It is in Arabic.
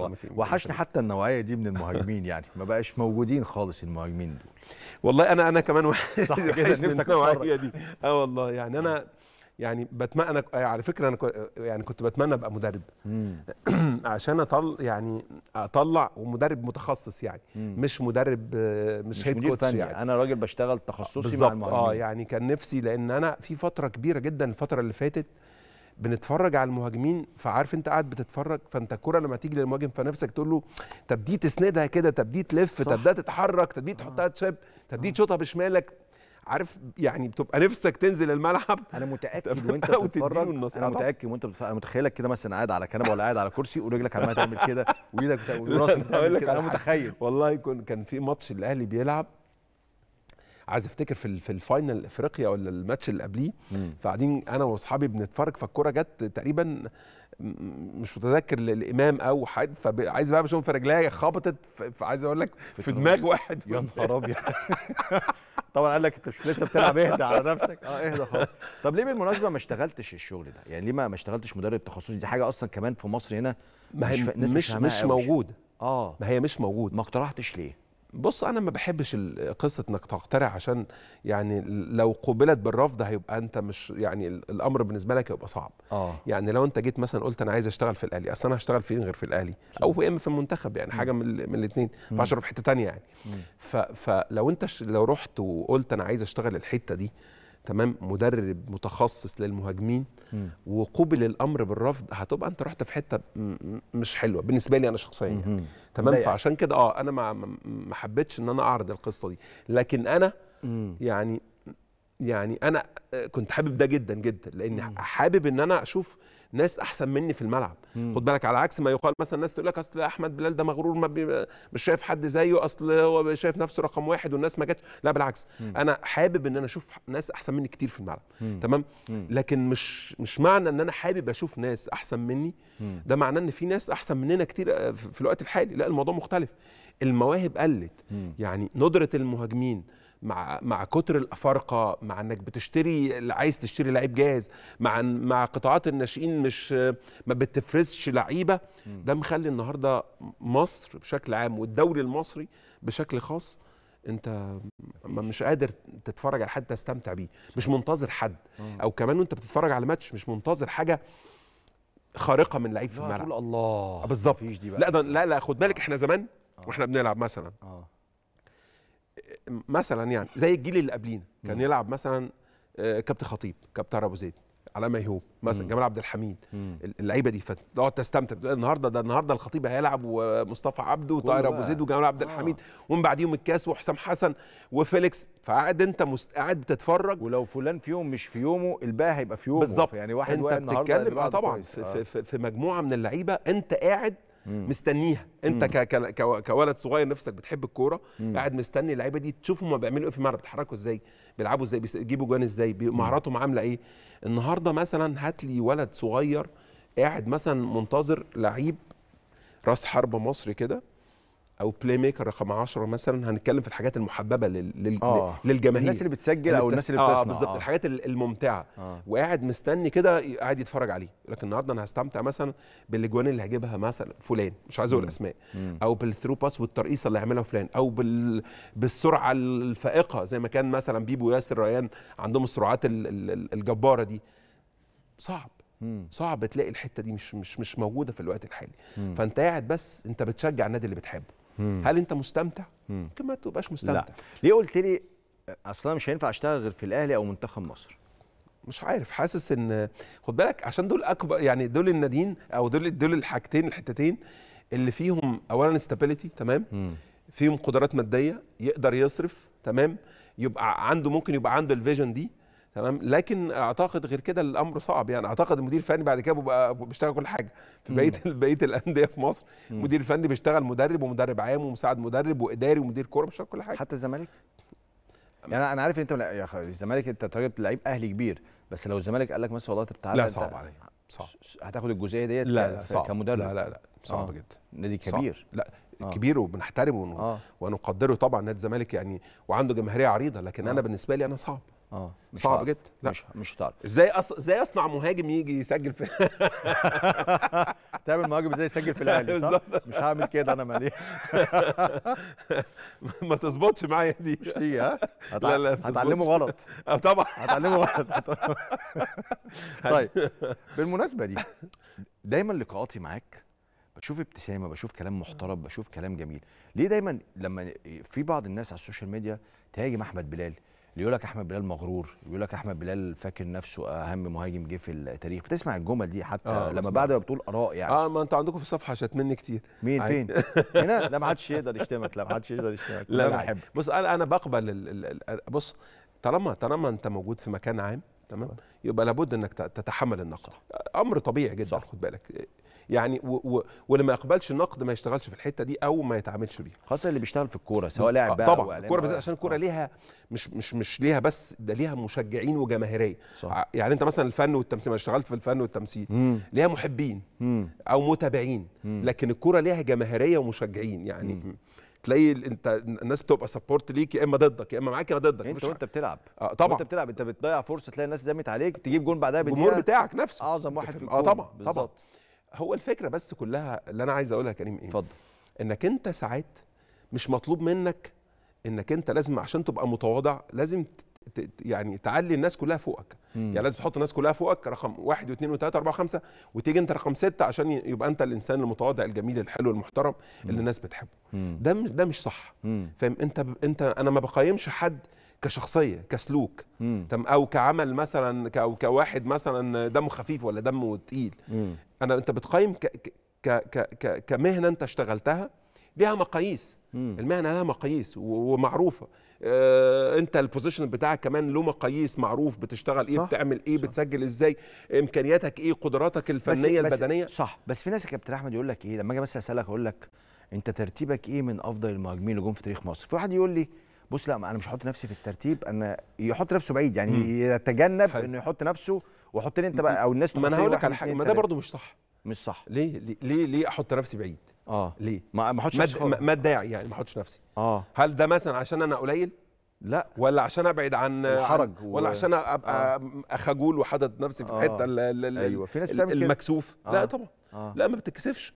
الله وحشني حتى النوعيه دي من المهاجمين يعني ما بقاش موجودين خالص المهاجمين دول والله انا انا كمان صح كده نفسك النوعيه دي اه والله يعني انا يعني بتمنى على فكره انا يعني كنت بتمنى ابقى مدرب عشان اطلع يعني اطلع ومدرب متخصص يعني مم. مش مدرب مش, مش هيد كوتش يعني انا راجل بشتغل تخصصي مع آه، المهاجمين اه يعني كان نفسي لان انا في فتره كبيره جدا الفتره اللي فاتت بنتفرج على المهاجمين فعارف انت قاعد بتتفرج فانت الكره لما تيجي للمهاجم فنفسك تقول له طب دي تسندها كده طب دي تلف طب ده تتحرك طب دي تحطها آه. تشيب طب دي آه. تشوطها بشمالك عارف يعني بتبقى نفسك تنزل الملعب انا متاكد وانت بتتفرج انا متاكد وانت بتتفرج انا متخيلك كده مثلا قاعد على كنبه ولا قاعد على كرسي ورجلك عماله تعمل كده وايدك وراسك انا متخيل والله كان في ماتش الاهلي بيلعب عايز افتكر في في الفاينل افريقيا ولا الماتش اللي قبليه فقاعدين انا واصحابي بنتفرج فالكوره جت تقريبا مش متذكر الامام او حد فعايز بقى بشوف في رجليا خبطت عايز اقول لك في دماغ واحد يا نهار ابيض طبعا قال لك انت مش لسه بتلعب اهدى على نفسك اه اهدى خالص طب ليه بالمناسبه ما اشتغلتش الشغل ده يعني ليه ما اشتغلتش مدرب تخصصي دي حاجه اصلا كمان في مصر هنا مش مش, مش موجوده اه ما هي مش موجوده ما اقترحتش ليه بص انا ما بحبش قصه انك تقترع عشان يعني لو قبلت بالرفض هيبقى انت مش يعني الامر بالنسبه لك هيبقى صعب آه. يعني لو انت جيت مثلا قلت انا عايز اشتغل في الاهلي اصل انا هشتغل فين غير في الاهلي او في اما إيه، في المنتخب يعني حاجه من, من الاثنين ما في حته ثانيه يعني ف فلو انت لو رحت وقلت انا عايز اشتغل الحته دي تمام مدرب متخصص للمهاجمين وقبل وقوبل الامر بالرفض هتبقى انت رحت في حته مش حلوه بالنسبه لي انا شخصيا يعني تمام فعشان كده اه انا ما حبيتش ان انا اعرض القصه دي لكن انا يعني يعني انا كنت حابب ده جدا جدا لان حابب ان انا اشوف ناس احسن مني في الملعب مم. خد بالك على عكس ما يقال مثلا الناس تقول لك اصل احمد بلال ده مغرور ما بي... مش شايف حد زيه اصل هو شايف نفسه رقم واحد والناس ما جاتش لا بالعكس مم. انا حابب ان انا اشوف ناس احسن مني كتير في الملعب مم. تمام مم. لكن مش مش معنى ان انا حابب اشوف ناس احسن مني مم. ده معناه ان في ناس احسن مننا كتير آه، في الوقت الحالي لا الموضوع مختلف المواهب قلت مم. يعني ندره المهاجمين مع مع كتر الافارقه مع انك بتشتري اللي عايز تشتري لعيب جاهز مع مع قطاعات الناشئين مش ما بتفرزش لعيبه ده مخلي النهارده مصر بشكل عام والدوري المصري بشكل خاص انت مش قادر تتفرج على حد تستمتع بيه مش منتظر حد او كمان وانت بتتفرج على ماتش مش منتظر حاجه خارقه من لعيب في الملعب الله آه، بالظبط لا ده لا لا خد بالك آه. احنا زمان آه. واحنا بنلعب مثلا مثلا يعني زي الجيل اللي قبلينا كان يلعب مثلا آه، كابتن خطيب كابتن ابو زيد على ما يهوب مثلا جمال عبد الحميد اللعيبه دي فتقعد تستمتع النهارده ده النهارده الخطيب هيلعب ومصطفى عبده وطاهر ابو زيد وجمال عبد آه. الحميد آه. ومن بعديهم الكاس وحسام حسن وفيليكس فقاعد انت مست... قاعد بتتفرج ولو فلان في يوم مش في يومه الباقي هيبقى في يومه بالظبط يعني واحد انت بتتكلم آه، طبعا في, آه. في, في مجموعه من اللعيبه انت قاعد مستنيها انت كولد صغير نفسك بتحب الكوره قاعد مستني اللعيبه دي تشوفهم ما بيعملوا ايه في الملعب بيتحركوا ازاي بيلعبوا ازاي بيجيبوا جوان ازاي مهاراتهم عامله ايه النهارده مثلا هات لي ولد صغير قاعد مثلا منتظر لعيب راس حربه مصري كده او بلاي ميكر رقم 10 مثلا هنتكلم في الحاجات المحببه لل... آه. للجماهير الناس اللي بتسجل او الناس اللي آه، بتسمع اه بالظبط آه. الحاجات الممتعه آه. وقاعد مستني كده قاعد يتفرج عليه لكن النهارده انا هستمتع مثلا بالاجوان اللي هجيبها مثلا فلان مش عايز اقول اسماء او بالثرو باس والترقيصه اللي هيعملها فلان او بال... بالسرعه الفائقه زي ما كان مثلا بيبو ياسر ريان عندهم السرعات الجباره دي صعب صعب تلاقي الحته دي مش مش مش موجوده في الوقت الحالي مم. فانت قاعد بس انت بتشجع النادي اللي بتحبه مم. هل انت مستمتع ممكن ما تبقاش مستمتع لا. ليه قلت لي اصلا مش هينفع اشتغل غير في الاهلي او منتخب مصر مش عارف حاسس ان خد بالك عشان دول اكبر يعني دول الناديين او دول دول الحاجتين الحتتين اللي فيهم اولا استابيليتي تمام مم. فيهم قدرات ماديه يقدر يصرف تمام يبقى عنده ممكن يبقى عنده الفيجن دي تمام لكن اعتقد غير كده الامر صعب يعني اعتقد المدير الفني بعد كده بيبقى بيشتغل كل حاجه في بقيه بقيه الانديه في مصر المدير الفني بيشتغل مدرب ومدرب عام ومساعد مدرب واداري ومدير كوره بيشتغل كل حاجه حتى الزمالك يعني انا عارف انت يا الزمالك انت طالب لعيب اهلي كبير بس لو الزمالك قال لك مثلا والله طب تعالى لا صعب عليا صعب هتاخد الجزئيه ديت لا لا صعب كمدرب لا لا لا صعب آه. جدا نادي كبير صعب. لا آه. كبير وبنحترمه آه. ونقدره طبعا نادي الزمالك يعني وعنده جماهيريه عريضه لكن آه. انا بالنسبه لي انا صعب اه صعب جدا لا مش مش هتعرف ازاي أص... ازاي اصنع مهاجم يجي يسجل في تعمل مهاجم ازاي يسجل في الاهلي صح مش هعمل كده انا مالي ما تظبطش معايا دي مش تيجي ها هتع... لا لا هتعلمه غلط اه طبعا هتعلمه غلط طيب بالمناسبه دي دايما لقاءاتي معاك بشوف ابتسامه بشوف كلام محترم بشوف كلام جميل ليه دايما لما في بعض الناس على السوشيال ميديا تهاجم احمد بلال يقول لك احمد بلال مغرور يقول لك احمد بلال فاكر نفسه اهم مهاجم جه في التاريخ بتسمع الجمل دي حتى آه لما بعد ما بتقول اراء يعني اه ما انتوا عندكم في الصفحه شتمني كتير مين عين. فين هنا لا ما حدش يقدر يشتمك لا ما حدش يقدر يشتمك لا انا احب بص انا انا بقبل الـ الـ بص طالما طالما انت موجود في مكان عام تمام يبقى لابد انك تتحمل النقد امر طبيعي جدا خد بالك يعني و... و... واللي ما يقبلش النقد ما يشتغلش في الحته دي او ما يتعاملش بيها خاصه اللي بيشتغل في الكوره سواء لاعب بقى طبعا الكوره بالذات عشان الكوره ليها مش مش مش ليها بس ده ليها مشجعين وجماهيريه يعني انت مثلا الفن والتمثيل ما اشتغلت في الفن والتمثيل مم. ليها محبين مم. او متابعين مم. لكن الكوره ليها جماهيريه ومشجعين يعني مم. تلاقي انت الناس بتبقى سبورت ليك يا اما ضدك يا اما معاك يا ضدك انت وانت بتلعب اه طبعا وانت بتلعب انت بتضيع فرصه تلاقي الناس زمت عليك تجيب جون بعدها بدقيقه الجمهور بتاعك نفسه اعظم واحد في آه، الكوره اه طبعا بالزبط. طبعا هو الفكره بس كلها اللي انا عايز اقولها كريم ايه اتفضل انك انت ساعات مش مطلوب منك انك انت لازم عشان تبقى متواضع لازم يعني تعلي الناس كلها فوقك مم. يعني لازم تحط الناس كلها فوقك رقم واحد واثنين وثلاثه اربعه وخمسه وتيجي انت رقم سته عشان يبقى انت الانسان المتواضع الجميل الحلو المحترم اللي الناس بتحبه ده ده مش صح فاهم انت انت انا ما بقيمش حد كشخصيه كسلوك تم او كعمل مثلا او كواحد مثلا دمه خفيف ولا دمه تقيل انا انت بتقيم ك ك ك كمهنه انت اشتغلتها ليها مقاييس المهنه لها مقاييس ومعروفه آه انت البوزيشن بتاعك كمان له مقاييس معروف بتشتغل إيه، صح ايه بتعمل ايه صح بتسجل ازاي امكانياتك ايه قدراتك الفنيه بس البدنيه بس صح بس في ناس يا كابتن احمد يقول لك ايه لما اجي بس اسالك اقول لك انت ترتيبك ايه من افضل المهاجمين اللي جم في تاريخ مصر في واحد يقول لي بص لا انا مش هحط نفسي في الترتيب انا يحط نفسه بعيد يعني مم. يتجنب انه يحط نفسه واحط لي انت بقى او الناس ما انا إيه هقول لك على حاجه ما ده برده مش صح مش صح ليه ليه ليه, احط نفسي بعيد اه ليه ما ما احطش نفسي ما الداعي يعني ما احطش نفسي اه هل ده مثلا عشان انا قليل لا ولا عشان ابعد عن الحرج و... ولا عشان ابقى آه. خجول وحاطط نفسي في الحته آه. ايوه في ناس بتعمل المكسوف آه. لا طبعا آه. لا ما بتتكسفش